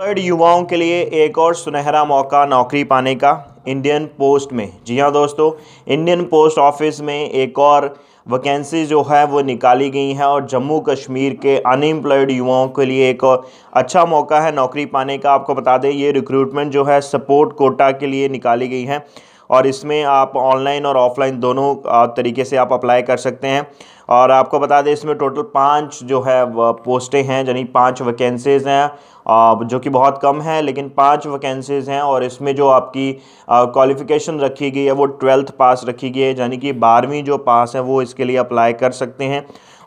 Coloured युवाओं के लिए एक और सुनहरा मौका नौकरी पाने का इंडियन पोस्ट में जी हाँ दोस्तों इंडियन पोस्ट ऑफिस में एक और वैकेंसी जो है वो निकाली गई हैं और जम्मू कश्मीर के अनएम्प्लॉयड युवाओं के लिए एक अच्छा मौका है नौकरी पाने का आपको बता दें ये रिक्रूटमेंट जो है सपोर्ट कोटा के लिए निकाली गई हैं और इसमें आप ऑनलाइन और ऑफलाइन दोनों तरीके से आप अप्लाई कर सकते हैं और आपको बता दें इसमें टोटल पाँच जो है पोस्टें हैं यानी पाँच वैकेंसीज़ हैं जो कि बहुत कम है लेकिन पाँच वैकेंसीज़ हैं और इसमें जो आपकी क्वालिफ़िकेशन रखी गई है वो ट्वेल्थ पास रखी गई है यानी कि बारहवीं जो पास है वो इसके लिए अप्लाई कर सकते हैं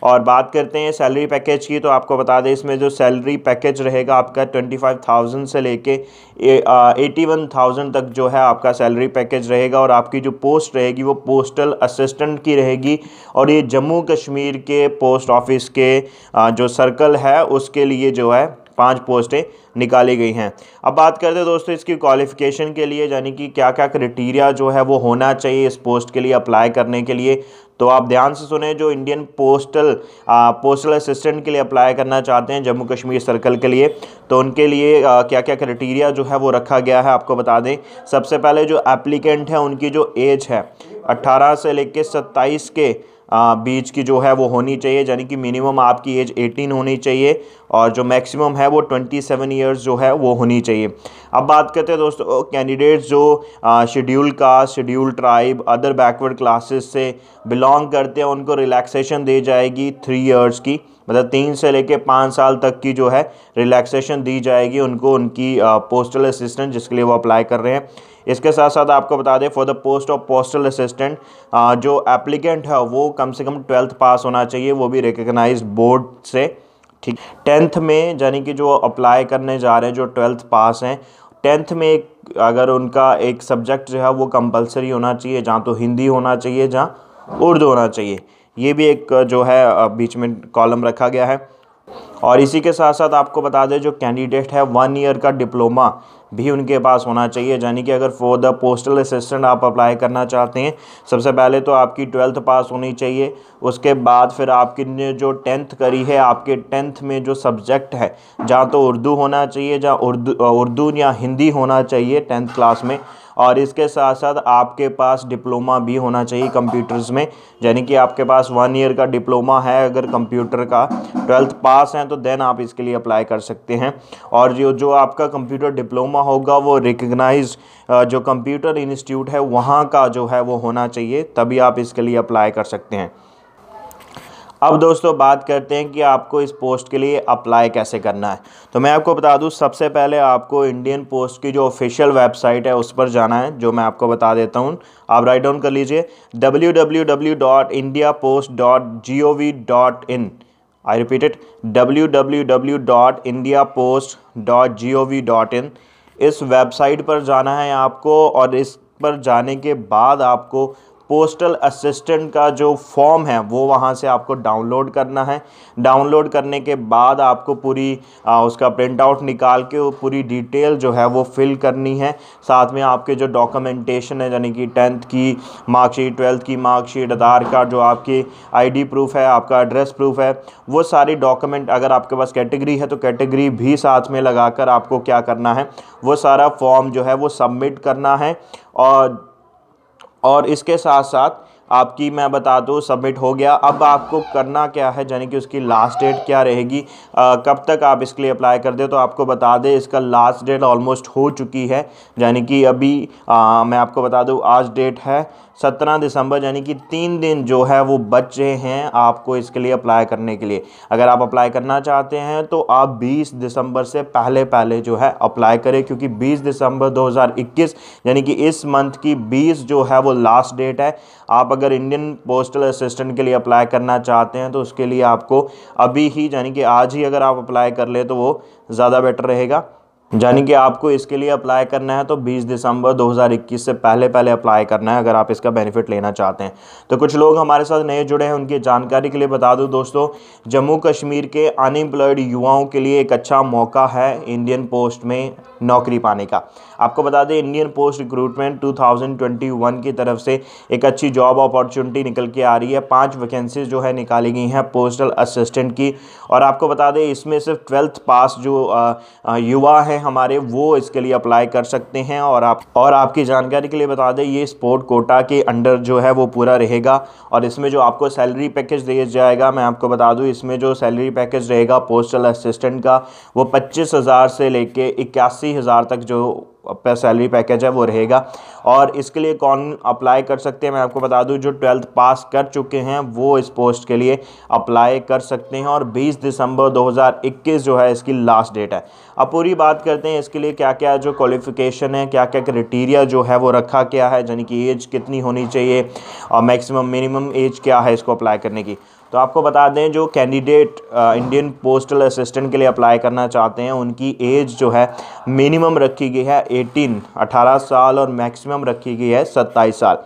और बात करते हैं सैलरी पैकेज की तो आपको बता दें इसमें जो सैलरी पैकेज रहेगा आपका ट्वेंटी फाइव थाउजेंड से लेके एटी वन थाउजेंड तक जो है आपका सैलरी पैकेज रहेगा और आपकी जो पोस्ट रहेगी वो पोस्टल असिस्टेंट की रहेगी और ये जम्मू कश्मीर के पोस्ट ऑफिस के जो सर्कल है उसके लिए जो है पाँच पोस्टें निकाली गई हैं अब बात करते हैं दोस्तों इसकी क्वालिफ़िकेशन के लिए यानी कि क्या क्या क्राइटीरिया जो है वो होना चाहिए इस पोस्ट के लिए अप्लाई करने के लिए तो आप ध्यान से सुने जो इंडियन पोस्टल आ, पोस्टल असिस्टेंट के लिए अप्लाई करना चाहते हैं जम्मू कश्मीर सर्कल के लिए तो उनके लिए आ, क्या क्या क्राइटीरिया जो है वो रखा गया है आपको बता दें सबसे पहले जो एप्लीकेंट है उनकी जो एज है अट्ठारह से लेकर सत्ताईस के बीच की जो है वो होनी चाहिए यानी कि मिनिमम आपकी एज 18 होनी चाहिए और जो मैक्सिमम है वो 27 सेवन ईयर्स जो है वो होनी चाहिए अब बात करते हैं दोस्तों कैंडिडेट्स जो schedule caste schedule tribe other backward classes से बिलोंग करते हैं उनको रिलैक्सेशन दी जाएगी थ्री ईयर्स की मतलब तीन से लेके पाँच साल तक की जो है रिलैक्सेशन दी जाएगी उनको उनकी पोस्टल असिस्टेंट जिसके लिए वो अप्लाई कर रहे हैं इसके साथ साथ आपको बता दें for the post of postal assistant जो एप्लीकेंट है वो कम से कम ट्वेल्थ पास होना चाहिए वो भी रिकग्नाइज बोर्ड से ठीक टेंथ में यानी कि जो अप्लाई करने जा रहे हैं जो ट्वेल्थ पास हैं टेंथ में एक अगर उनका एक सब्जेक्ट जो है वो कंपलसरी होना चाहिए जहाँ तो हिंदी होना चाहिए जहाँ उर्दू होना चाहिए ये भी एक जो है बीच में कॉलम रखा गया है और इसी के साथ साथ आपको बता दें जो कैंडिडेट है वन ईयर का डिप्लोमा भी उनके पास होना चाहिए यानी कि अगर फॉर द पोस्टल असिस्टेंट आप अप्लाई करना चाहते हैं सबसे पहले तो आपकी ट्वेल्थ पास होनी चाहिए उसके बाद फिर आपकी ने जो टेंथ करी है आपके टेंथ में जो सब्जेक्ट है जहाँ तो उर्दू होना चाहिए जहाँ उर्दू उर्दू या हिंदी होना चाहिए टेंथ क्लास में और इसके साथ साथ आपके पास डिप्लोमा भी होना चाहिए कंप्यूटर्स में यानी कि आपके पास वन ईयर का डिप्लोमा है अगर कंप्यूटर का ट्वेल्थ पास है तो देन आप इसके लिए अप्लाई कर सकते हैं और जो जो आपका कंप्यूटर डिप्लोमा होगा वो रिकग्नाइज जो कंप्यूटर इंस्टीट्यूट है वहाँ का जो है वो होना चाहिए तभी आप इसके लिए अप्लाई कर सकते हैं अब दोस्तों बात करते हैं कि आपको इस पोस्ट के लिए अप्लाई कैसे करना है तो मैं आपको बता दूं सबसे पहले आपको इंडियन पोस्ट की जो ऑफिशियल वेबसाइट है उस पर जाना है जो मैं आपको बता देता हूं आप राइट डाउन कर लीजिए W W W dot India post dot G O V dot in I repeat W W W dot India post dot G O V dot in इस वेबसाइट पर जाना है आपको और इस पर जाने के बाद आपको पोस्टल असिस्टेंट का जो फॉर्म है वो वहाँ से आपको डाउनलोड करना है डाउनलोड करने के बाद आपको पूरी आ, उसका प्रिंट आउट निकाल के पूरी डिटेल जो है वो फिल करनी है साथ में आपके जो डॉक्यूमेंटेशन है यानी कि टेंथ की मार्कशीट ट्वेल्थ की मार्कशीट आधार कार्ड जो आपकी आईडी प्रूफ है आपका एड्रेस प्रूफ है वो सारी डॉक्यूमेंट अगर आपके पास कैटेगरी है तो कैटेगरी भी साथ में लगा आपको क्या करना है वो सारा फॉर्म जो है वो सबमिट करना है और और इसके साथ साथ आपकी मैं बता दूँ सबमिट हो गया अब आपको करना क्या है यानी कि उसकी लास्ट डेट क्या रहेगी आ, कब तक आप इसके लिए अप्लाई कर दे तो आपको बता दें इसका लास्ट डेट ऑलमोस्ट हो चुकी है यानी कि अभी आ, मैं आपको बता दूँ आज डेट है सत्रह दिसंबर यानी कि तीन दिन जो है वो बच रहे हैं आपको इसके लिए अप्लाई करने के लिए अगर आप अप्लाई करना चाहते हैं तो आप 20 दिसंबर से पहले पहले जो है अप्लाई करें क्योंकि 20 दिसंबर 2021 यानी कि इस मंथ की 20 जो है वो लास्ट डेट है आप अगर इंडियन पोस्टल असिस्टेंट के लिए अप्लाई करना चाहते हैं तो उसके लिए आपको अभी ही यानी कि आज ही अगर आप अप्लाई कर ले तो वो ज़्यादा बेटर रहेगा यानी कि आपको इसके लिए अप्लाई करना है तो 20 दिसंबर 2021 से पहले पहले अप्लाई करना है अगर आप इसका बेनिफिट लेना चाहते हैं तो कुछ लोग हमारे साथ नए जुड़े हैं उनकी जानकारी के लिए बता दूं दोस्तों जम्मू कश्मीर के अनएम्प्लॉयड युवाओं के लिए एक अच्छा मौका है इंडियन पोस्ट में नौकरी पाने का आपको बता दें इंडियन पोस्ट रिक्रूटमेंट टू की तरफ से एक अच्छी जॉब अपॉर्चुनिटी निकल के आ रही है पाँच वैकेंसीज जो है निकाली गई हैं पोस्टल असिस्टेंट की और आपको बता दें इसमें सिर्फ ट्वेल्थ पास जो युवा हैं हमारे वो इसके लिए अप्लाई कर सकते हैं और आप और आपकी जानकारी के लिए बता दें ये स्पोर्ट कोटा के अंडर जो है वो पूरा रहेगा और इसमें जो आपको सैलरी पैकेज दिया जाएगा मैं आपको बता दूँ इसमें जो सैलरी पैकेज रहेगा पोस्टल असिस्टेंट का वो पच्चीस हज़ार से लेके इक्यासी हज़ार तक जो सैलरी पैकेज है वो रहेगा और इसके लिए कौन अप्लाई कर सकते हैं मैं आपको बता दूं जो ट्वेल्थ पास कर चुके हैं वो इस पोस्ट के लिए अप्लाई कर सकते हैं और 20 दिसंबर 2021 जो है इसकी लास्ट डेट है अब पूरी बात करते हैं इसके लिए क्या क्या जो क्वालिफिकेशन है क्या क्या क्राइटीरिया जो है वो रखा गया है यानी कि एज कितनी होनी चाहिए और मैक्सिमम मिनिमम एज क्या है इसको अप्लाई करने की तो आपको बता दें जो कैंडिडेट इंडियन पोस्टल असिस्टेंट के लिए अप्लाई करना चाहते हैं उनकी एज जो है मिनिमम रखी गई है 18 18 साल और मैक्सिमम रखी गई है 27 साल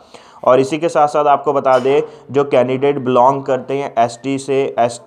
और इसी के साथ साथ आपको बता दें जो कैंडिडेट बिलोंग करते हैं एसटी से एस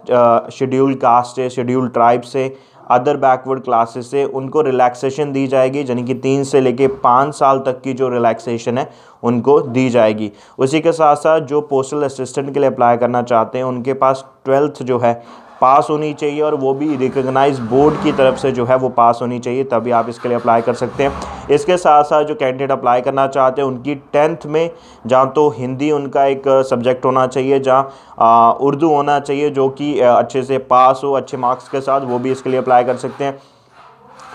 शेड्यूल कास्ट से शेड्यूल ट्राइब से अदर बैकवर्ड क्लासेस से उनको रिलैक्सेशन दी जाएगी यानी कि तीन से लेके पाँच साल तक की जो रिलैक्सेशन है उनको दी जाएगी उसी के साथ साथ जो पोस्टल असिस्टेंट के लिए अप्लाई करना चाहते हैं उनके पास ट्वेल्थ जो है पास होनी चाहिए और वो भी रिकग्नाइज बोर्ड की तरफ से जो है वो पास होनी चाहिए तभी आप इसके लिए अप्लाई कर सकते हैं इसके साथ साथ जो कैंडिडेट अप्लाई करना चाहते हैं उनकी टेंथ में जहाँ तो हिंदी उनका एक सब्जेक्ट होना चाहिए जहाँ उर्दू होना चाहिए जो कि अच्छे से पास हो अच्छे मार्क्स के साथ वो भी इसके लिए अप्लाई कर सकते हैं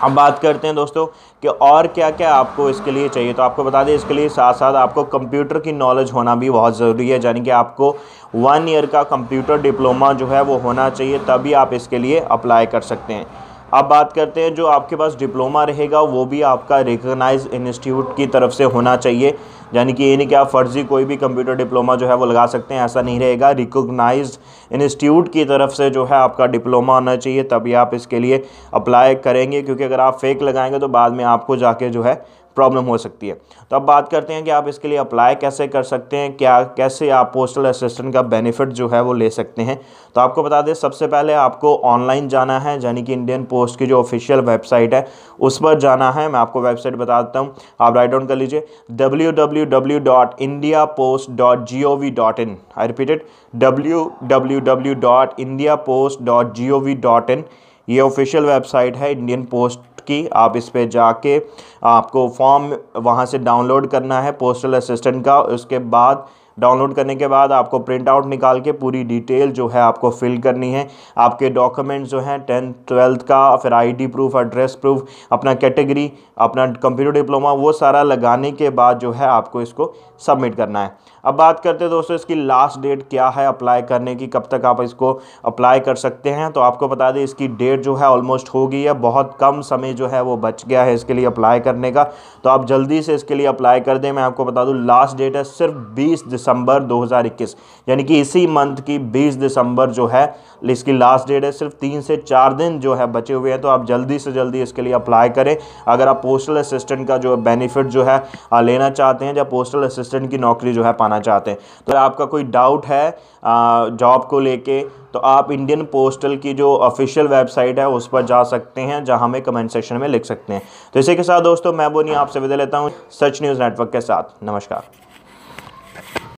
अब बात करते हैं दोस्तों कि और क्या क्या आपको इसके लिए चाहिए तो आपको बता दें इसके लिए साथ साथ आपको कंप्यूटर की नॉलेज होना भी बहुत ज़रूरी है यानी कि आपको वन ईयर का कंप्यूटर डिप्लोमा जो है वो होना चाहिए तभी आप इसके लिए अप्लाई कर सकते हैं अब बात करते हैं जो आपके पास डिप्लोमा रहेगा वो भी आपका रिकगनाइज इंस्टीट्यूट की तरफ से होना चाहिए यानी कि ये नहीं कि आप फर्जी कोई भी कंप्यूटर डिप्लोमा जो है वो लगा सकते हैं ऐसा नहीं रहेगा रिकोगनाइज इंस्टीट्यूट की तरफ से जो है आपका डिप्लोमा होना चाहिए तभी आप इसके लिए अप्लाई करेंगे क्योंकि अगर आप फेक लगाएंगे तो बाद में आपको जाके जो है प्रॉब्लम हो सकती है तो अब बात करते हैं कि आप इसके लिए अप्लाई कैसे कर सकते हैं क्या कैसे आप पोस्टल असिस्टेंट का बेनिफिट जो है वो ले सकते हैं तो आपको बता दें सबसे पहले आपको ऑनलाइन जाना है यानी कि इंडियन पोस्ट की जो ऑफिशियल वेबसाइट है उस पर जाना है मैं आपको वेबसाइट बता देता हूँ आप राइट डाउन कर लीजिए W www.indiapost.gov.in. I repeat it www.indiapost.gov.in. ये ऑफिशियल वेबसाइट है इंडियन पोस्ट की आप इस पर जाके आपको फॉर्म वहां से डाउनलोड करना है पोस्टल असिस्टेंट का उसके बाद डाउनलोड करने के बाद आपको प्रिंट आउट निकाल के पूरी डिटेल जो है आपको फिल करनी है आपके डॉक्यूमेंट्स जो हैं टेंथ ट्वेल्थ का फिर आईडी प्रूफ एड्रेस प्रूफ अपना कैटेगरी अपना कंप्यूटर डिप्लोमा वो सारा लगाने के बाद जो है आपको इसको सबमिट करना है अब बात करते हैं दोस्तों इसकी लास्ट डेट क्या है अप्लाई करने की कब तक आप इसको अप्लाई कर सकते हैं तो आपको बता दें इसकी डेट जो है ऑलमोस्ट हो गई है बहुत कम समय जो है वो बच गया है इसके लिए अप्लाई करने का तो आप जल्दी से इसके लिए अप्लाई कर दें मैं आपको बता दूँ लास्ट डेट है सिर्फ बीस दिसंबर दो यानी कि इसी मंथ की बीस दिसंबर जो है इसकी लास्ट डेट है सिर्फ तीन से चार दिन जो है बचे हुए हैं तो आप जल्दी से जल्दी इसके लिए अप्लाई करें अगर आप पोस्टल असिस्टेंट का जो बेनिफिट जो है लेना चाहते हैं या पोस्टल असिस्टेंट की नौकरी जो है पाना करवाना चाहते हैं तो आपका कोई डाउट है जॉब को लेके तो आप इंडियन पोस्टल की जो ऑफिशियल वेबसाइट है उस पर जा सकते हैं जहां हमें कमेंट सेक्शन में लिख सकते हैं तो इसी के साथ दोस्तों मैं बोनी आपसे विदा लेता हूँ सच न्यूज़ नेटवर्क के साथ नमस्कार